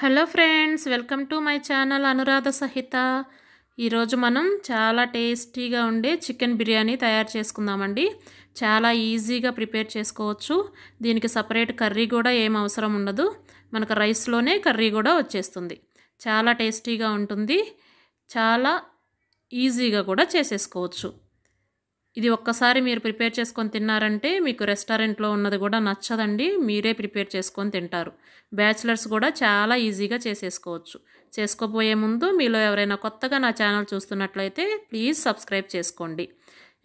hello friends welcome to my channel Anuradha Sahitha ఈరోజు మనం చాలా టేస్టీగా ఉండే చికెన్ బిర్యానీ తయారు చేసుకుందామండి చాలా ఈజీగా ప్రిపేర్ చేసుకోవచ్చు దీనికి సపరేట్ కర్రీ కూడా ఏం అవసరం ఉండదు మనకు రైస్లోనే కర్రీ కూడా వచ్చేస్తుంది చాలా టేస్టీగా ఉంటుంది చాలా ఈజీగా కూడా చేసేసుకోవచ్చు ఇది ఒక్కసారి మీరు ప్రిపేర్ చేసుకొని తిన్నారంటే మీకు రెస్టారెంట్లో ఉన్నది కూడా నచ్చదండి మీరే ప్రిపేర్ చేసుకొని తింటారు బ్యాచిలర్స్ కూడా చాలా ఈజీగా చేసేసుకోవచ్చు చేసుకోబోయే ముందు మీలో ఎవరైనా కొత్తగా నా ఛానల్ చూస్తున్నట్లయితే ప్లీజ్ సబ్స్క్రైబ్ చేసుకోండి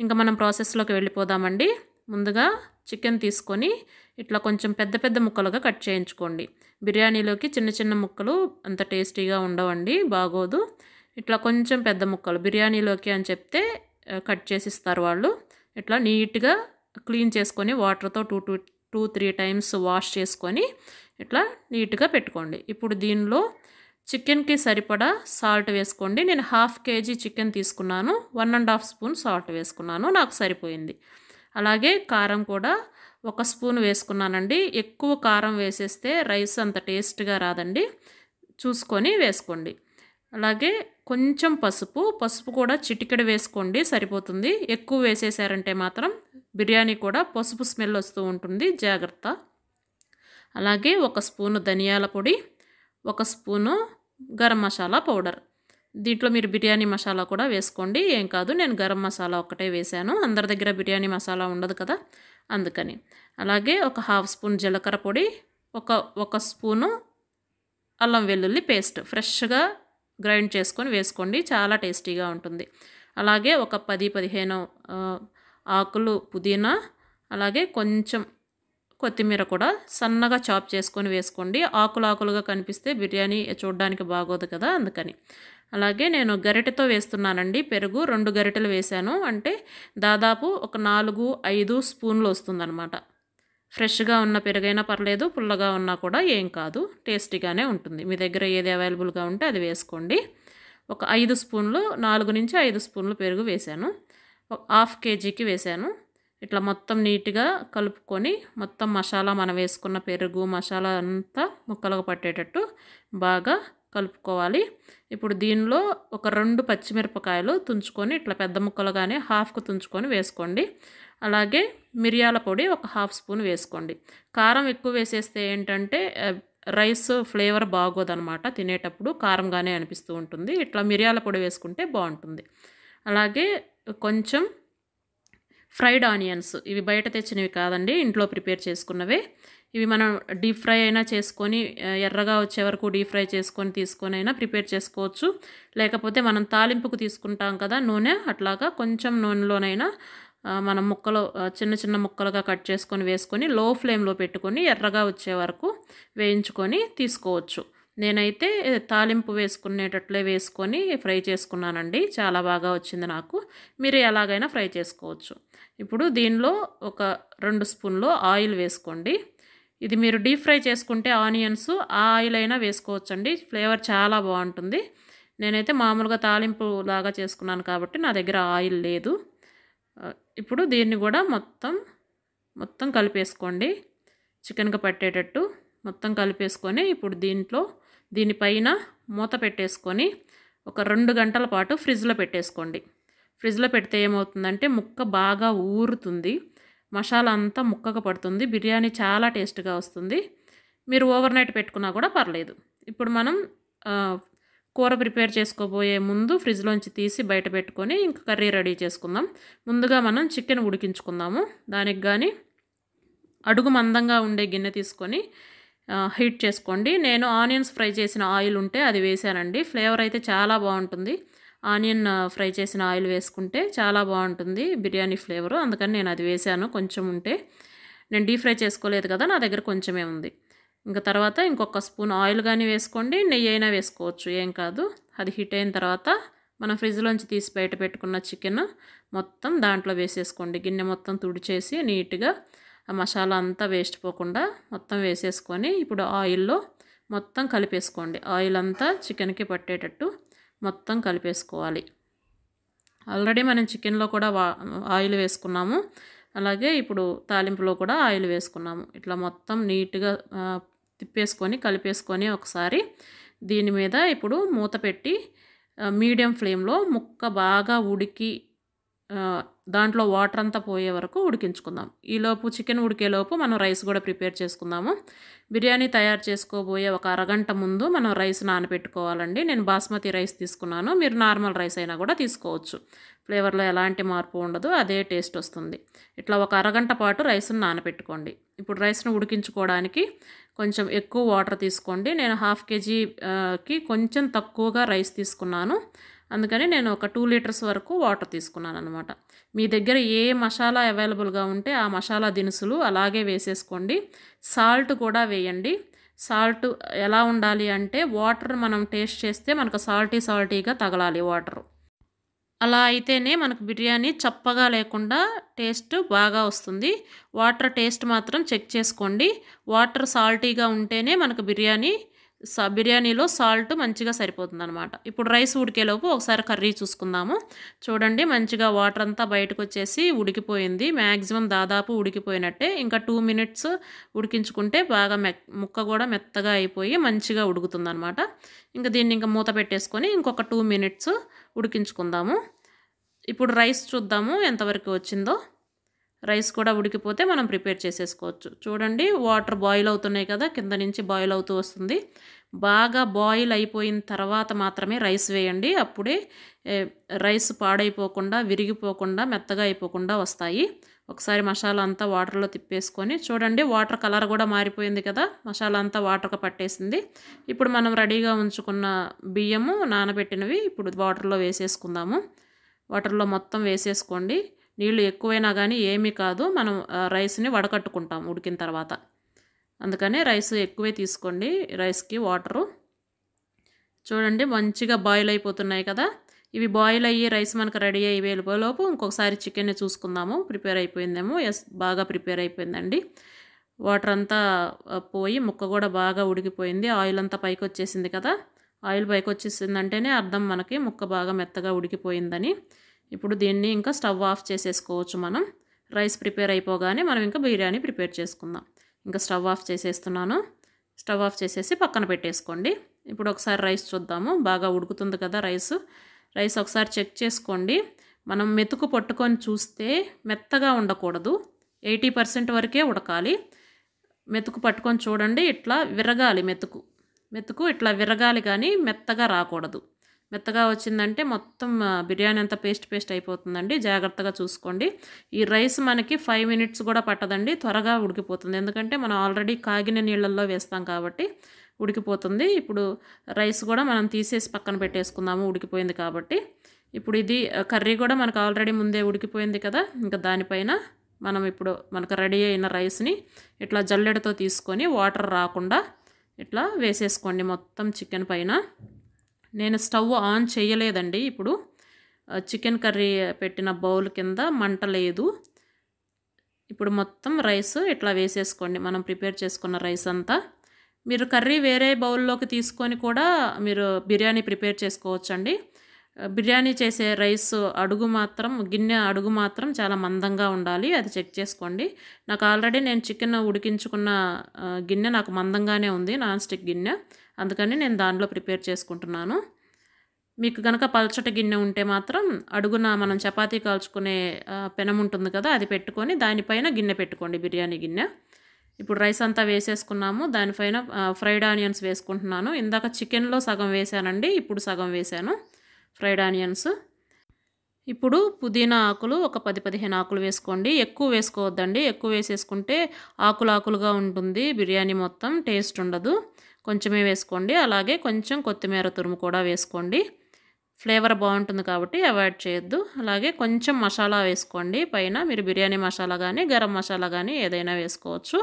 ఇంకా మనం ప్రాసెస్లోకి వెళ్ళిపోదామండి ముందుగా చికెన్ తీసుకొని ఇట్లా కొంచెం పెద్ద పెద్ద ముక్కలుగా కట్ చేయించుకోండి బిర్యానీలోకి చిన్న చిన్న ముక్కలు అంత టేస్టీగా ఉండవండి బాగోదు ఇట్లా కొంచెం పెద్ద ముక్కలు బిర్యానీలోకి అని చెప్తే కట్ చేసి ఇస్తారు వాళ్ళు ఇట్లా నీట్గా క్లీన్ చేసుకొని వాటర్తో two two two three times wash చేసుకొని ఇట్లా నీట్గా పెట్టుకోండి ఇప్పుడు దీనిలో చికెన్కి సరిపడా సాల్ట్ వేసుకోండి నేను హాఫ్ కేజీ చికెన్ తీసుకున్నాను one and half spoon salt వేసుకున్నాను నాకు సరిపోయింది అలాగే కారం కూడా ఒక స్పూన్ వేసుకున్నానండి ఎక్కువ కారం వేసేస్తే రైస్ అంత టేస్ట్గా రాదండి చూసుకొని వేసుకోండి అలాగే కొంచెం పసుపు పసుపు కూడా చిటికెడ వేసుకోండి సరిపోతుంది ఎక్కువ వేసేసారంటే మాత్రం బిర్యానీ కూడా పసుపు స్మెల్ వస్తూ ఉంటుంది జాగ్రత్త అలాగే ఒక స్పూను ధనియాల పొడి ఒక స్పూను గరం మసాలా పౌడర్ దీంట్లో మీరు బిర్యానీ మసాలా కూడా వేసుకోండి ఏం కాదు నేను గరం మసాలా ఒక్కటే వేశాను అందరి దగ్గర బిర్యానీ మసాలా ఉండదు కదా అందుకని అలాగే ఒక హాఫ్ స్పూన్ జీలకర్ర పొడి ఒక ఒక స్పూను అల్లం వెల్లుల్లి పేస్ట్ ఫ్రెష్గా గ్రైండ్ చేసుకొని వేసుకోండి చాలా టేస్టీగా ఉంటుంది అలాగే ఒక పది పదిహేను ఆకులు పుదీనా అలాగే కొంచెం కొత్తిమీర కూడా సన్నగా చాప్ చేసుకొని వేసుకోండి ఆకులు ఆకులుగా కనిపిస్తే బిర్యానీ చూడడానికి బాగోదు కదా అందుకని అలాగే నేను గరిటెతో వేస్తున్నానండి పెరుగు రెండు గరిటెలు వేశాను అంటే దాదాపు ఒక నాలుగు ఐదు స్పూన్లు వస్తుందన్నమాట ఫ్రెష్గా ఉన్న పెరుగైనా పర్లేదు పుల్లగా ఉన్నా కూడా ఏం కాదు టేస్టీగానే ఉంటుంది మీ దగ్గర ఏది అవైలబుల్గా ఉంటే అది వేసుకోండి ఒక ఐదు స్పూన్లు నాలుగు నుంచి ఐదు స్పూన్లు పెరుగు వేశాను హాఫ్ కేజీకి వేశాను ఇట్లా మొత్తం నీట్గా కలుపుకొని మొత్తం మసాలా మనం వేసుకున్న పెరుగు మసాలా అంతా ముక్కలుగా పట్టేటట్టు బాగా కలుపుకోవాలి ఇప్పుడు దీనిలో ఒక రెండు పచ్చిమిరపకాయలు తుంచుకొని ఇట్లా పెద్ద ముక్కలుగానే హాఫ్కు తుంచుకొని వేసుకోండి అలాగే మిరియాల పొడి ఒక హాఫ్ స్పూన్ వేసుకోండి కారం ఎక్కువ వేసేస్తే ఏంటంటే రైస్ ఫ్లేవర్ బాగోదనమాట తినేటప్పుడు కారంగానే అనిపిస్తూ ఉంటుంది ఇట్లా మిరియాల పొడి వేసుకుంటే బాగుంటుంది అలాగే కొంచెం ఫ్రైడ్ ఆనియన్స్ ఇవి బయట తెచ్చినవి కాదండి ఇంట్లో ప్రిపేర్ చేసుకున్నవే ఇవి మనం డీప్ ఫ్రై అయినా చేసుకొని ఎర్రగా వచ్చే వరకు డీప్ ఫ్రై చేసుకొని తీసుకొని అయినా ప్రిపేర్ చేసుకోవచ్చు లేకపోతే మనం తాలింపుకు తీసుకుంటాం కదా నూనె అట్లాగా కొంచెం నూనెలోనైనా మనం ముక్కలు చిన్న చిన్న ముక్కలుగా కట్ చేసుకొని వేసుకొని లో ఫ్లేమ్లో పెట్టుకొని ఎర్రగా వచ్చే వరకు వేయించుకొని తీసుకోవచ్చు నేనైతే తాలింపు వేసుకునేటట్లే వేసుకొని ఫ్రై చేసుకున్నానండి చాలా బాగా వచ్చింది నాకు మీరు ఎలాగైనా ఫ్రై చేసుకోవచ్చు ఇప్పుడు దీనిలో ఒక రెండు స్పూన్లు ఆయిల్ వేసుకోండి ఇది మీరు డీప్ ఫ్రై చేసుకుంటే ఆనియన్స్ ఆ ఆయిల్ అయినా వేసుకోవచ్చండి ఫ్లేవర్ చాలా బాగుంటుంది నేనైతే మామూలుగా తాలింపు లాగా చేసుకున్నాను కాబట్టి నా దగ్గర ఆయిల్ లేదు ఇప్పుడు దీన్ని కూడా మొత్తం మొత్తం కలిపేసుకోండి చికెన్కి పట్టేటట్టు మొత్తం కలిపేసుకొని ఇప్పుడు దీంట్లో దీనిపైన మూత పెట్టేసుకొని ఒక రెండు గంటల పాటు ఫ్రిడ్జ్లో పెట్టేసుకోండి ఫ్రిడ్జ్లో పెడితే ఏమవుతుందంటే ముక్క బాగా ఊరుతుంది మసాలా అంతా ముక్కకు పడుతుంది బిర్యానీ చాలా టేస్ట్గా వస్తుంది మీరు ఓవర్ నైట్ పెట్టుకున్నా కూడా పర్లేదు ఇప్పుడు మనం కూర ప్రిపేర్ చేసుకోబోయే ముందు ఫ్రిడ్జ్లోంచి తీసి బయట పెట్టుకొని ఇంక కర్రీ రెడీ చేసుకుందాం ముందుగా మనం చికెన్ ఉడికించుకుందాము దానికి కానీ అడుగు మందంగా ఉండే గిన్నె తీసుకొని హీట్ చేసుకోండి నేను ఆనియన్స్ ఫ్రై చేసిన ఆయిల్ ఉంటే అది వేసానండి ఫ్లేవర్ అయితే చాలా బాగుంటుంది ఆనియన్ ఫ్రై చేసిన ఆయిల్ వేసుకుంటే చాలా బాగుంటుంది బిర్యానీ ఫ్లేవరు అందుకని నేను అది వేసాను కొంచెం ఉంటే నేను డీప్ ఫ్రై చేసుకోలేదు కదా నా దగ్గర కొంచెమే ఉంది ఇంకా తర్వాత ఇంకొక స్పూన్ ఆయిల్ కానీ వేసుకోండి నెయ్యి అయినా వేసుకోవచ్చు ఏం కాదు అది హీట్ అయిన తర్వాత మనం ఫ్రిడ్జ్లోంచి తీసి బయట పెట్టుకున్న చికెన్ మొత్తం దాంట్లో వేసేసుకోండి గిన్నె మొత్తం తుడిచేసి నీట్గా ఆ మసాలా అంతా వేస్ట్ పోకుండా మొత్తం వేసేసుకొని ఇప్పుడు ఆయిల్లో మొత్తం కలిపేసుకోండి ఆయిల్ అంతా చికెన్కి పట్టేటట్టు మొత్తం కలిపేసుకోవాలి ఆల్రెడీ మనం చికెన్లో కూడా ఆయిల్ వేసుకున్నాము అలాగే ఇప్పుడు తాలింపులో కూడా ఆయిల్ వేసుకున్నాము ఇట్లా మొత్తం నీట్గా తిప్పేసుకొని కలిపేసుకొని ఒకసారి దీని మీద ఇప్పుడు మూత పెట్టి మీడియం ఫ్లేమ్లో ముక్క బాగా ఉడికి దాంట్లో వాటర్ అంతా పోయే వరకు ఉడికించుకుందాం ఈలోపు చికెన్ ఉడికేలోపు మనం రైస్ కూడా ప్రిపేర్ చేసుకుందాము బిర్యానీ తయారు చేసుకోబోయే ఒక అరగంట ముందు మనం రైస్ నానబెట్టుకోవాలండి నేను బాస్మతి రైస్ తీసుకున్నాను మీరు నార్మల్ రైస్ అయినా కూడా తీసుకోవచ్చు ఫ్లేవర్లో ఎలాంటి మార్పు ఉండదు అదే టేస్ట్ వస్తుంది ఇట్లా ఒక అరగంట పాటు రైస్ను నానబెట్టుకోండి ఇప్పుడు రైస్ను ఉడికించుకోవడానికి కొంచెం ఎక్కువ వాటర్ తీసుకోండి నేను హాఫ్ కేజీకి కొంచెం తక్కువగా రైస్ తీసుకున్నాను అందుకని నేను ఒక టూ లీటర్స్ వరకు వాటర్ తీసుకున్నాను అనమాట మీ దగ్గర ఏ మసాలా అవైలబుల్గా ఉంటే ఆ మసాలా దినుసులు అలాగే వేసేసుకోండి సాల్ట్ కూడా వేయండి సాల్ట్ ఎలా ఉండాలి అంటే వాటర్ మనం టేస్ట్ చేస్తే మనకు సాల్టీ సాల్టీగా తగలాలి వాటర్ అలా అయితేనే మనకు బిర్యానీ చప్పగా లేకుండా టేస్ట్ బాగా వస్తుంది వాటర్ టేస్ట్ మాత్రం చెక్ చేసుకోండి వాటర్ సాల్టీగా ఉంటేనే మనకు బిర్యానీ బిర్యానీలో సాల్ట్ మంచిగా సరిపోతుంది అనమాట ఇప్పుడు రైస్ ఉడికేలోపు ఒకసారి కర్రీ చూసుకుందాము చూడండి మంచిగా వాటర్ అంతా బయటకు వచ్చేసి ఉడికిపోయింది మ్యాక్సిమం దాదాపు ఉడికిపోయినట్టే ఇంకా టూ మినిట్స్ ఉడికించుకుంటే బాగా ముక్క కూడా మెత్తగా అయిపోయి మంచిగా ఉడుకుతుంది అనమాట ఇంకా దీన్ని ఇంకా మూత పెట్టేసుకొని ఇంకొక టూ మినిట్స్ ఉడికించుకుందాము ఇప్పుడు రైస్ చూద్దాము ఎంతవరకు వచ్చిందో రైస్ కూడా ఉడికిపోతే మనం ప్రిపేర్ చేసేసుకోవచ్చు చూడండి వాటర్ బాయిల్ అవుతున్నాయి కదా కింద నుంచి బాయిల్ అవుతూ వస్తుంది బాగా బాయిల్ అయిపోయిన తర్వాత మాత్రమే రైస్ వేయండి అప్పుడే రైస్ పాడైపోకుండా విరిగిపోకుండా మెత్తగా అయిపోకుండా వస్తాయి ఒకసారి మసాలా అంతా వాటర్లో తిప్పేసుకొని చూడండి వాటర్ కలర్ కూడా మారిపోయింది కదా మసాలా అంతా వాటర్కి పట్టేసింది ఇప్పుడు మనం రెడీగా ఉంచుకున్న బియ్యము నానబెట్టినవి ఇప్పుడు వాటర్లో వేసేసుకుందాము వాటర్లో మొత్తం వేసేసుకోండి నీళ్ళు ఎక్కువైనా కానీ ఏమీ కాదు మనం రైస్ని వడకట్టుకుంటాం ఉడికిన తర్వాత అందుకని రైస్ ఎక్కువే తీసుకోండి రైస్కి వాటరు చూడండి మంచిగా బాయిల్ అయిపోతున్నాయి కదా ఇవి బాయిల్ అయ్యి రైస్ మనకు రెడీ అయ్యి వెళ్ళిపోయేలోపు ఇంకొకసారి చికెన్ని చూసుకుందాము ప్రిపేర్ అయిపోయిందేమో ఎస్ బాగా ప్రిపేర్ అయిపోయిందండి వాటర్ అంతా పోయి ముక్క కూడా బాగా ఉడికిపోయింది ఆయిల్ అంతా పైకి వచ్చేసింది కదా ఆయిల్ పైకి వచ్చేసిందంటేనే అర్థం మనకి ముక్క బాగా మెత్తగా ఉడికిపోయిందని ఇప్పుడు దీన్ని ఇంకా స్టవ్ ఆఫ్ చేసేసుకోవచ్చు మనం రైస్ ప్రిపేర్ అయిపోగానే మనం ఇంకా బిర్యానీ ప్రిపేర్ చేసుకుందాం ఇంకా స్టవ్ ఆఫ్ చేసేస్తున్నాను స్టవ్ ఆఫ్ చేసేసి పక్కన పెట్టేసుకోండి ఇప్పుడు ఒకసారి రైస్ చూద్దాము బాగా ఉడుకుతుంది కదా రైస్ రైస్ ఒకసారి చెక్ చేసుకోండి మనం మెతుకు పట్టుకొని చూస్తే మెత్తగా ఉండకూడదు ఎయిటీ పర్సెంట్ వరకే ఉడకాలి మెతుకు పట్టుకొని చూడండి ఇట్లా విరగాలి మెతుకు మెతుకు ఇట్లా విరగాలి కానీ మెత్తగా రాకూడదు మెత్తగా వచ్చిందంటే మొత్తం బిర్యానీ అంతా పేస్ట్ పేస్ట్ అయిపోతుందండి జాగ్రత్తగా చూసుకోండి ఈ రైస్ మనకి ఫైవ్ మినిట్స్ కూడా పట్టదండి త్వరగా ఉడికిపోతుంది ఎందుకంటే మనం ఆల్రెడీ కాగిన నీళ్ళల్లో వేస్తాం కాబట్టి ఉడికిపోతుంది ఇప్పుడు రైస్ కూడా మనం తీసేసి పక్కన పెట్టేసుకుందాము ఉడికిపోయింది కాబట్టి ఇప్పుడు ఇది కర్రీ కూడా మనకు ఆల్రెడీ ముందే ఉడికిపోయింది కదా ఇంకా దానిపైన మనం ఇప్పుడు మనకు రెడీ అయిన రైస్ని ఇట్లా జల్లెడతో తీసుకొని వాటర్ రాకుండా ఇట్లా వేసేసుకోండి మొత్తం చికెన్ పైన నేను స్టవ్ ఆన్ చేయలేదండి ఇప్పుడు చికెన్ కర్రీ పెట్టిన బౌల్ కింద మంట లేదు ఇప్పుడు మొత్తం రైస్ ఇట్లా వేసేసుకోండి మనం ప్రిపేర్ చేసుకున్న రైస్ అంతా మీరు కర్రీ వేరే బౌల్లోకి తీసుకొని కూడా మీరు బిర్యానీ ప్రిపేర్ చేసుకోవచ్చండి బిర్యానీ చేసే రైస్ అడుగు మాత్రం గిన్నె అడుగు మాత్రం చాలా మందంగా ఉండాలి అది చెక్ చేసుకోండి నాకు ఆల్రెడీ నేను చికెన్ ఉడికించుకున్న గిన్నె నాకు మందంగానే ఉంది నాన్ స్టిక్ గిన్నె అందుకని నేను దానిలో ప్రిపేర్ చేసుకుంటున్నాను మీకు కనుక పల్చట గిన్నె ఉంటే మాత్రం అడుగున మనం చపాతీ కాల్చుకునే పెనం ఉంటుంది కదా అది పెట్టుకొని దానిపైన గిన్నె పెట్టుకోండి బిర్యానీ గిన్నె ఇప్పుడు రైస్ అంతా వేసేసుకున్నాము దానిపైన ఫ్రైడ్ ఆనియన్స్ వేసుకుంటున్నాను ఇందాక చికెన్లో సగం వేసానండి ఇప్పుడు సగం వేసాను ఫ్రైడ్ ఆనియన్స్ ఇప్పుడు పుదీనా ఆకులు ఒక పది పదిహేను ఆకులు వేసుకోండి ఎక్కువ వేసుకోవద్దండి ఎక్కువ వేసేసుకుంటే ఆకులు ఆకులుగా ఉంటుంది బిర్యానీ మొత్తం టేస్ట్ ఉండదు కొంచెమే వేసుకోండి అలాగే కొంచెం కొత్తిమీర తురుము కూడా వేసుకోండి ఫ్లేవర్ బాగుంటుంది కాబట్టి అవాయిడ్ చేయొద్దు అలాగే కొంచెం మసాలా వేసుకోండి పైన మీరు బిర్యానీ మసాలా కానీ గరం మసాలా కానీ ఏదైనా వేసుకోవచ్చు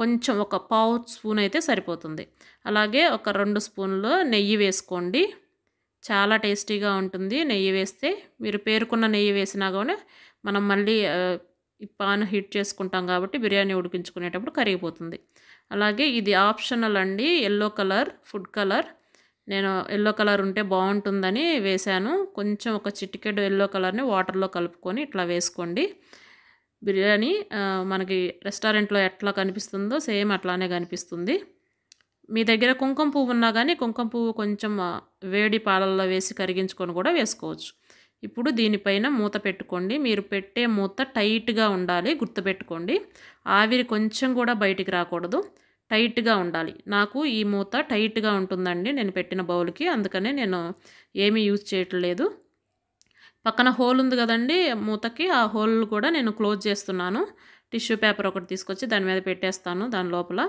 కొంచెం ఒక పావు స్పూన్ అయితే సరిపోతుంది అలాగే ఒక రెండు స్పూన్లు నెయ్యి వేసుకోండి చాలా టేస్టీగా ఉంటుంది నెయ్యి వేస్తే మీరు పేరుకున్న నెయ్యి వేసినా కానీ మనం మళ్ళీ పాన్ హీట్ చేసుకుంటాం కాబట్టి బిర్యానీ ఉడికించుకునేటప్పుడు కరిగిపోతుంది అలాగే ఇది ఆప్షనల్ అండి ఎల్లో కలర్ ఫుడ్ కలర్ నేను ఎల్లో కలర్ ఉంటే బాగుంటుందని వేశాను కొంచెం ఒక చిటికెడ్ ఎల్లో కలర్ని వాటర్లో కలుపుకొని ఇట్లా వేసుకోండి బిర్యానీ మనకి రెస్టారెంట్లో ఎట్లా కనిపిస్తుందో సేమ్ అట్లానే కనిపిస్తుంది మీ దగ్గర కుంకుమ పువ్వు ఉన్నా కానీ కుంకుమ పువ్వు కొంచెం వేడి పాలల్లో వేసి కరిగించుకొని కూడా వేసుకోవచ్చు ఇప్పుడు దీనిపైన మూత పెట్టుకోండి మీరు పెట్టే మూత టైట్గా ఉండాలి గుర్తుపెట్టుకోండి ఆవిరి కొంచెం కూడా బయటికి రాకూడదు టైట్గా ఉండాలి నాకు ఈ మూత టైట్గా ఉంటుందండి నేను పెట్టిన బౌల్కి అందుకనే నేను ఏమీ యూజ్ చేయట్లేదు పక్కన హోల్ ఉంది కదండి మూతకి ఆ హోల్ కూడా నేను క్లోజ్ చేస్తున్నాను టిష్యూ పేపర్ ఒకటి తీసుకొచ్చి దాని మీద పెట్టేస్తాను దాని లోపల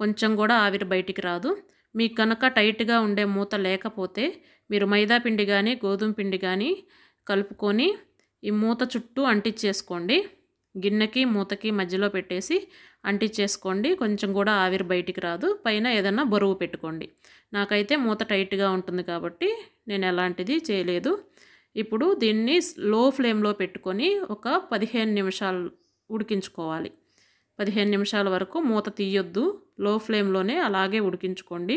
కొంచెం కూడా ఆవిరి బయటికి రాదు మీకు కనుక టైట్గా ఉండే మూత లేకపోతే మీరు మైదా పిండి కానీ గోధుమ పిండి కానీ కలుపుకొని ఈ మూత చుట్టూ అంటించేసుకోండి గిన్నెకి మూతకి మధ్యలో పెట్టేసి అంటించేసుకోండి కొంచెం కూడా ఆవిరి బయటికి రాదు పైన ఏదన్నా బరువు పెట్టుకోండి నాకైతే మూత టైట్గా ఉంటుంది కాబట్టి నేను ఎలాంటిది చేయలేదు ఇప్పుడు దీన్ని లో ఫ్లేమ్లో పెట్టుకొని ఒక పదిహేను నిమిషాలు ఉడికించుకోవాలి పదిహేను నిమిషాల వరకు మూత తీయొద్దు లో ఫ్లేమ్లోనే అలాగే ఉడికించుకోండి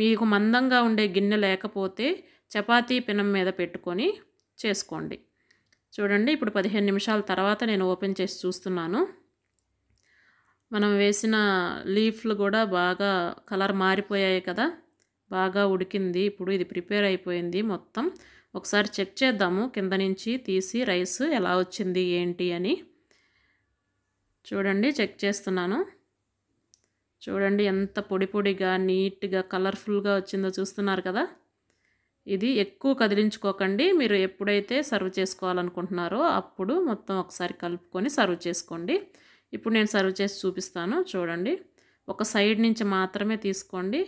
మీకు మందంగా ఉండే గిన్నె లేకపోతే చపాతీ పినం మీద పెట్టుకొని చేసుకోండి చూడండి ఇప్పుడు పదిహేను నిమిషాల తర్వాత నేను ఓపెన్ చేసి చూస్తున్నాను మనం వేసిన లీఫ్లు కూడా బాగా కలర్ మారిపోయాయి కదా బాగా ఉడికింది ఇప్పుడు ఇది ప్రిపేర్ అయిపోయింది మొత్తం ఒకసారి చెక్ చేద్దాము కింద నుంచి తీసి రైస్ ఎలా వచ్చింది ఏంటి అని చూడండి చెక్ చేస్తున్నాను చూడండి ఎంత పొడి పొడిగా నీట్గా కలర్ఫుల్గా వచ్చిందో చూస్తున్నారు కదా ఇది ఎక్కువ కదిలించుకోకండి మీరు ఎప్పుడైతే సర్వ్ చేసుకోవాలనుకుంటున్నారో అప్పుడు మొత్తం ఒకసారి కలుపుకొని సర్వ్ చేసుకోండి ఇప్పుడు నేను సర్వ్ చేసి చూపిస్తాను చూడండి ఒక సైడ్ నుంచి మాత్రమే తీసుకోండి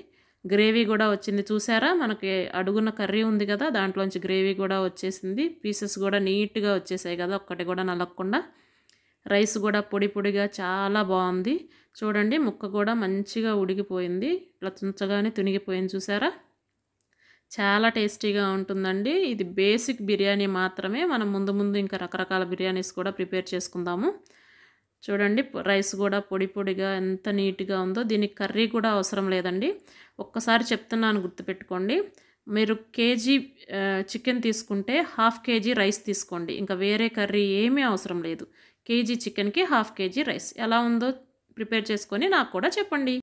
గ్రేవీ కూడా వచ్చింది చూసారా మనకి అడుగున కర్రీ ఉంది కదా దాంట్లోంచి గ్రేవీ కూడా వచ్చేసింది పీసెస్ కూడా నీట్గా వచ్చేసాయి కదా ఒక్కటి కూడా నలగకుండా రైస్ కూడా పొడి పొడిగా చాలా బాగుంది చూడండి ముక్క కూడా మంచిగా ఉడికిపోయింది ఇట్లా తుంచగానే తునిగిపోయింది చూసారా చాలా టేస్టీగా ఉంటుందండి ఇది బేసిక్ బిర్యానీ మాత్రమే మనం ముందు ముందు ఇంకా రకరకాల బిర్యానీస్ కూడా ప్రిపేర్ చేసుకుందాము చూడండి రైస్ కూడా పొడి పొడిగా ఎంత నీట్గా ఉందో దీనికి కర్రీ కూడా అవసరం లేదండి ఒక్కసారి చెప్తున్నాను గుర్తుపెట్టుకోండి మీరు కేజీ చికెన్ తీసుకుంటే హాఫ్ కేజీ రైస్ తీసుకోండి ఇంకా వేరే కర్రీ ఏమీ అవసరం లేదు కేజీ చికెన్కి హాఫ్ కేజీ రైస్ ఎలా ఉందో ప్రిపేర్ చేసుకొని నాకు కూడా చెప్పండి